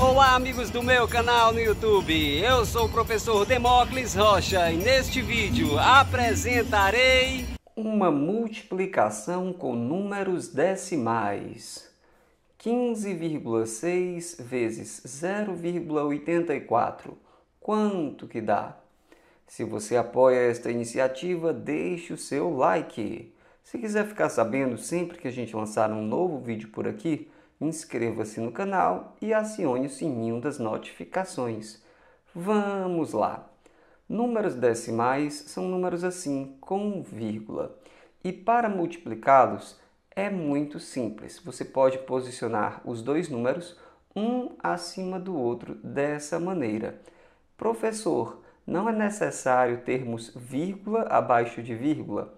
Olá, amigos do meu canal no YouTube. Eu sou o professor Demócles Rocha e neste vídeo apresentarei uma multiplicação com números decimais. 15,6 vezes 0,84. Quanto que dá? Se você apoia esta iniciativa, deixe o seu like. Se quiser ficar sabendo sempre que a gente lançar um novo vídeo por aqui, inscreva-se no canal e acione o sininho das notificações. Vamos lá! Números decimais são números assim, com vírgula. E para multiplicá-los é muito simples. Você pode posicionar os dois números um acima do outro dessa maneira. Professor, não é necessário termos vírgula abaixo de vírgula?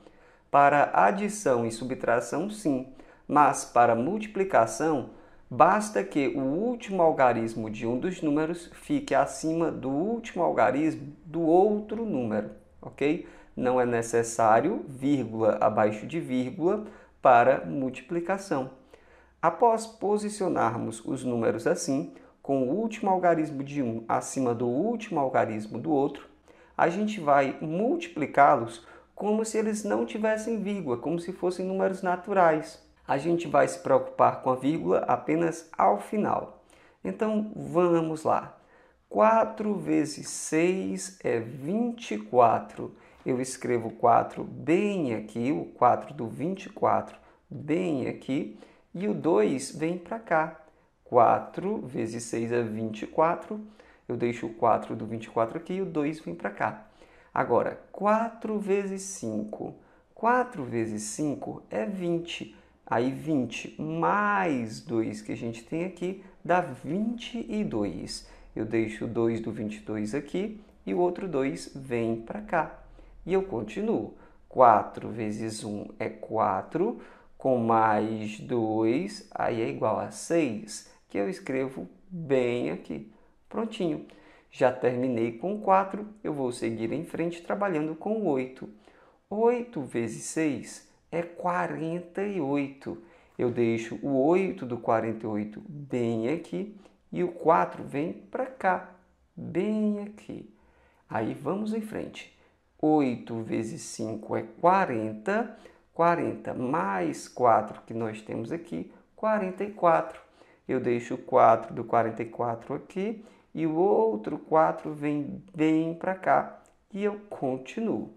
Para adição e subtração, sim mas para multiplicação basta que o último algarismo de um dos números fique acima do último algarismo do outro número, ok? Não é necessário vírgula abaixo de vírgula para multiplicação. Após posicionarmos os números assim, com o último algarismo de um acima do último algarismo do outro, a gente vai multiplicá-los como se eles não tivessem vírgula, como se fossem números naturais a gente vai se preocupar com a vírgula apenas ao final. Então vamos lá. 4 vezes 6 é 24. Eu escrevo 4 bem aqui, o 4 do 24 bem aqui, e o 2 vem para cá. 4 vezes 6 é 24. Eu deixo o 4 do 24 aqui e o 2 vem para cá. Agora, 4 vezes 5. 4 vezes 5 é 20. Aí 20 mais 2 que a gente tem aqui dá 22. Eu deixo 2 do 22 aqui e o outro 2 vem para cá. E eu continuo. 4 vezes 1 é 4, com mais 2, aí é igual a 6, que eu escrevo bem aqui. Prontinho. Já terminei com 4, eu vou seguir em frente trabalhando com 8. 8 vezes 6 é 48. Eu deixo o 8 do 48 bem aqui e o 4 vem para cá, bem aqui. Aí vamos em frente. 8 vezes 5 é 40. 40 mais 4 que nós temos aqui, 44. Eu deixo o 4 do 44 aqui e o outro 4 vem bem para cá. E eu continuo.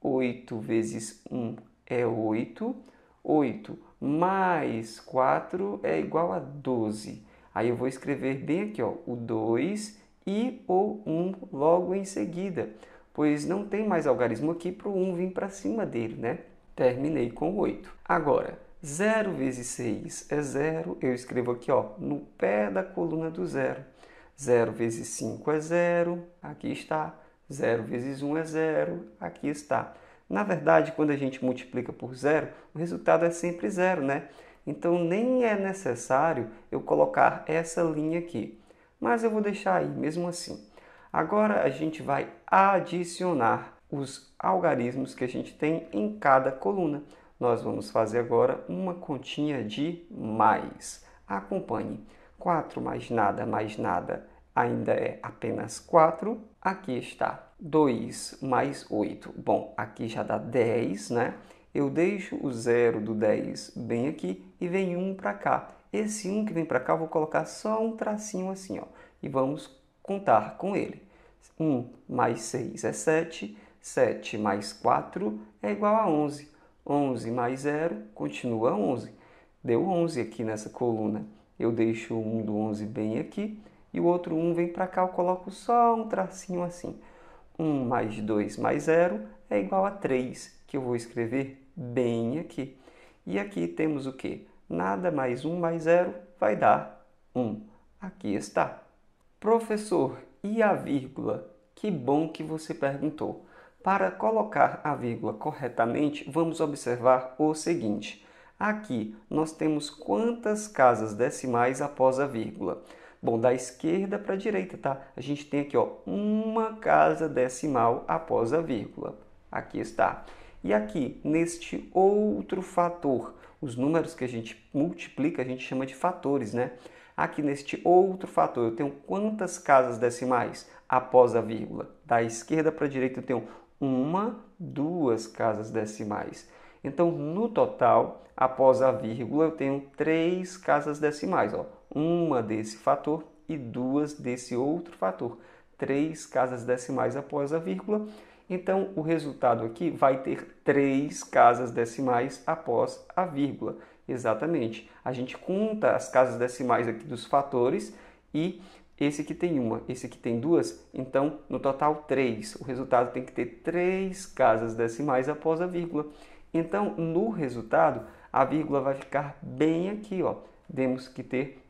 8 vezes 1 é 8. 8 mais 4 é igual a 12. Aí eu vou escrever bem aqui ó, o 2 e o 1 logo em seguida, pois não tem mais algarismo aqui para o 1 vir para cima dele, né? Terminei com 8. Agora, 0 vezes 6 é 0, eu escrevo aqui ó, no pé da coluna do zero. 0 vezes 5 é 0, aqui está. 0 vezes 1 é 0, aqui está. Na verdade, quando a gente multiplica por zero, o resultado é sempre zero, né? Então nem é necessário eu colocar essa linha aqui, mas eu vou deixar aí mesmo assim. Agora a gente vai adicionar os algarismos que a gente tem em cada coluna. Nós vamos fazer agora uma continha de mais. Acompanhe. 4 mais nada mais nada ainda é apenas 4. Aqui está 2 mais 8. Bom, aqui já dá 10, né? Eu deixo o zero do 10 bem aqui e vem 1 para cá. Esse 1 que vem para cá, eu vou colocar só um tracinho assim, ó. E vamos contar com ele. 1 mais 6 é 7, 7 mais 4 é igual a 11. 11 mais 0 continua 11. Deu 11 aqui nessa coluna. Eu deixo o 1 do 11 bem aqui e o outro 1 vem para cá, eu coloco só um tracinho assim. 1 mais 2 mais 0 é igual a 3, que eu vou escrever bem aqui. E aqui temos o quê? Nada mais 1 mais 0 vai dar 1. Aqui está. Professor, e a vírgula? Que bom que você perguntou. Para colocar a vírgula corretamente, vamos observar o seguinte. Aqui nós temos quantas casas decimais após a vírgula? Bom, da esquerda para a direita, tá? A gente tem aqui, ó, uma casa decimal após a vírgula. Aqui está. E aqui, neste outro fator, os números que a gente multiplica, a gente chama de fatores, né? Aqui neste outro fator, eu tenho quantas casas decimais após a vírgula? Da esquerda para a direita, eu tenho uma, duas casas decimais. Então, no total, após a vírgula, eu tenho três casas decimais. Ó uma desse fator e duas desse outro fator, três casas decimais após a vírgula. Então, o resultado aqui vai ter três casas decimais após a vírgula. Exatamente. A gente conta as casas decimais aqui dos fatores e esse aqui tem uma, esse aqui tem duas, então no total três. O resultado tem que ter três casas decimais após a vírgula. Então, no resultado, a vírgula vai ficar bem aqui, ó. Temos que ter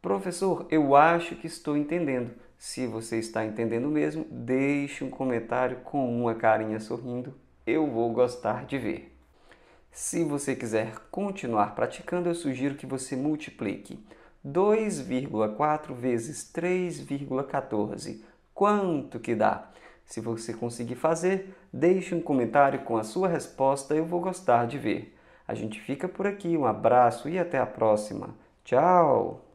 Professor, eu acho que estou entendendo. Se você está entendendo mesmo, deixe um comentário com uma carinha sorrindo. Eu vou gostar de ver. Se você quiser continuar praticando, eu sugiro que você multiplique 2,4 vezes 3,14. Quanto que dá? Se você conseguir fazer, deixe um comentário com a sua resposta, eu vou gostar de ver. A gente fica por aqui, um abraço e até a próxima. Tchau!